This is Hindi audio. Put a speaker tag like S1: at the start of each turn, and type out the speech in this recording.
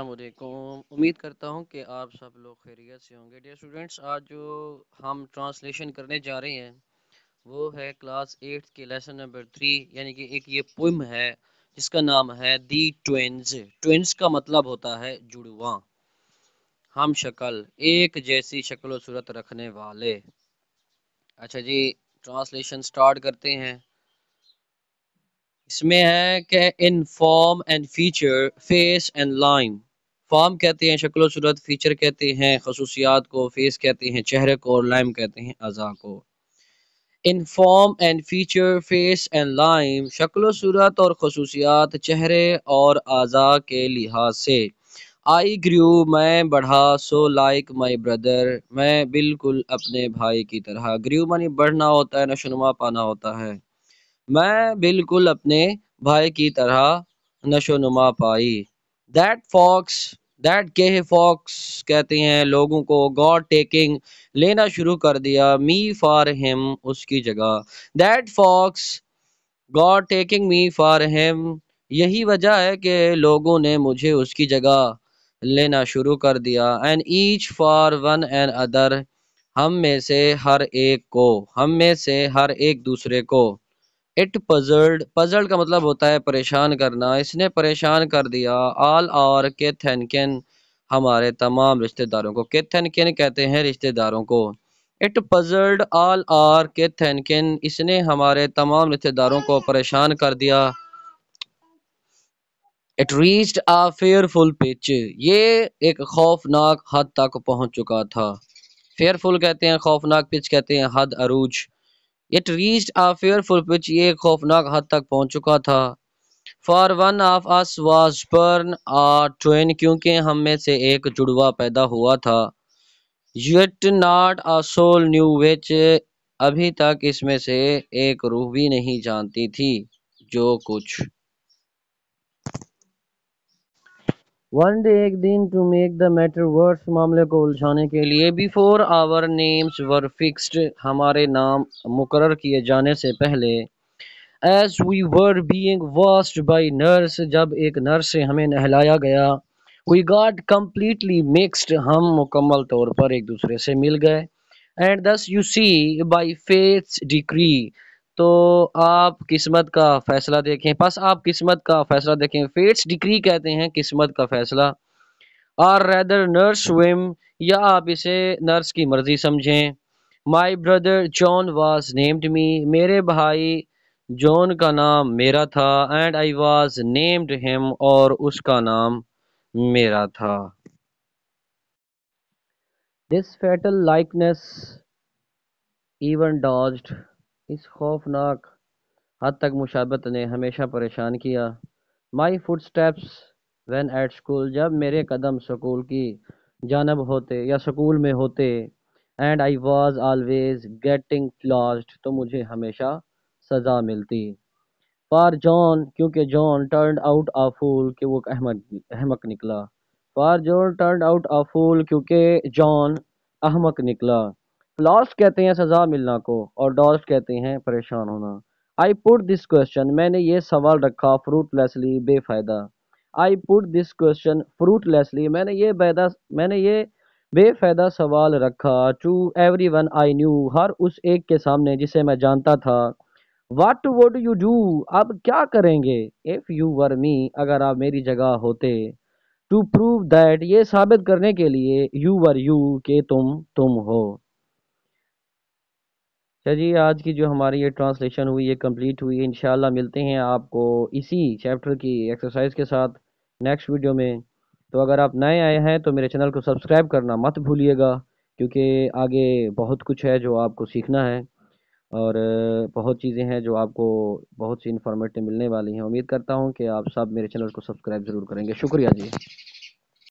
S1: उम्मीद करता हूँ कि आप सब लोग खैरियत से होंगे डियर स्टूडेंट्स आज जो हम ट्रांसलेशन करने जा रहे हैं वो है क्लास एट के लेसन नंबर थ्री यानी कि एक ये पोइम है जिसका नाम है दी ट्वेंस ट्वेंस का मतलब होता है जुड़वा हम शक्ल एक जैसी शक्ल सूरत रखने वाले अच्छा जी ट्रांसलेशन स्टार्ट करते हैं इसमें है कि in form and feature face and line form कहते हैं शक्लो सूरत फीचर कहते हैं खसूसियात को फेस कहते हैं चेहरे को और लाइम कहते हैं अज़ा को in form and feature face and line शक्लो सूरत और खसूसियात चेहरे और अज़ा के लिहाज से आई ग्रू मैं बढ़ा सो लाइक माई ब्रदर मैं बिल्कुल अपने भाई की तरह ग्रू मानी बढ़ना होता है नशोनुमा पाना होता है मैं बिल्कुल अपने भाई की तरह नशोनुमा पाई दैट फॉक्स दैट के फॉक्स कहते हैं लोगों को गॉड टेकिंग लेना शुरू कर दिया मी फॉर हिम उसकी जगह that folks got taking me for him यही वजह है कि लोगों ने मुझे उसकी जगह लेना शुरू कर दिया and each for one and other हम में से हर एक को हम में से हर एक दूसरे को इट पजल्ड पजल्ड का मतलब होता है परेशान करना इसने परेशान कर दिया आल और केथनकिन हमारे तमाम रिश्तेदारों को केथनकिन कहते हैं रिश्तेदारों को it puzzled all our kith and kin इसने हमारे तमाम रिश्तेदारों को परेशान कर दिया it reached a fearful pitch ये एक खौफनाक हद तक पहुंच चुका था फेयरफुल कहते हैं खौफनाक पिच कहते हैं हद अरूज it reached a fearful pitch ये खौफनाक हद तक पहुंच चुका था for one of us was born a twin क्योंकि हम में से एक जुड़वा पैदा हुआ था yet not a soul knew which अभी तक इसमें से एक रूह भी नहीं जानती थी जो कुछ वन डे एक दिन to make the matter worse मामले को उलझाने के लिए before our names were fixed हमारे नाम मुकर किए जाने से पहले as we were being washed by nurse जब एक नर्स से हमें नहलाया गया वी गाट कम्प्लीटली मिक्सड हम मुकम्मल तौर पर एक दूसरे से मिल गए and thus you see by fate's decree तो आप किस्मत का फैसला देखें बस आप किस्मत का फैसला देखें फेट्स डिक्री कहते हैं किस्मत का फैसला और रेदर नर्स विम या आप इसे नर्स की मर्जी समझें my brother John was named me मेरे भाई जॉन का नाम मेरा था and I was named him और उसका नाम मेरा था this fatal likeness even dogged इस खौफनाक हद तक मुशाबत ने हमेशा परेशान किया my footsteps when at school जब मेरे कदम स्कूल की जानब होते या स्कूल में होते and I was always getting lost तो मुझे हमेशा सज़ा मिलती फार जॉन क्योंकि John turned out a fool कि वो अहमक अहमक निकला for John turned out a fool क्योंकि जॉन अहमक निकला फ्लॉस कहते हैं सज़ा मिलना को और डॉल्फ कहते हैं परेशान होना आई पुट दिस क्वेश्चन मैंने ये सवाल रखा फ्रूटलेसली बेफ़ायदा I put this question fruitlessly मैंने ये बेदा मैंने ये बेफ़ायदा सवाल रखा to everyone I knew हर उस एक के सामने जिसे मैं जानता था वट वुड यू डू अब क्या करेंगे इफ़ यू वर मी अगर आप मेरी जगह होते टू प्रूव दैट ये साबित करने के लिए यू वर यू के तुम तुम हो जी आज की जो हमारी ये ट्रांसलेशन हुई ये कंप्लीट हुई इन मिलते हैं आपको इसी चैप्टर की एक्सरसाइज के साथ नेक्स्ट वीडियो में तो अगर आप नए आए हैं तो मेरे चैनल को सब्सक्राइब करना मत भूलिएगा क्योंकि आगे बहुत कुछ है जो आपको सीखना है और बहुत चीज़ें हैं जो आपको बहुत सी इन्फॉर्मेटिव मिलने वाली हैं उम्मीद करता हूँ कि आप सब मेरे चैनल को सब्सक्राइब ज़रूर करेंगे शुक्रिया जी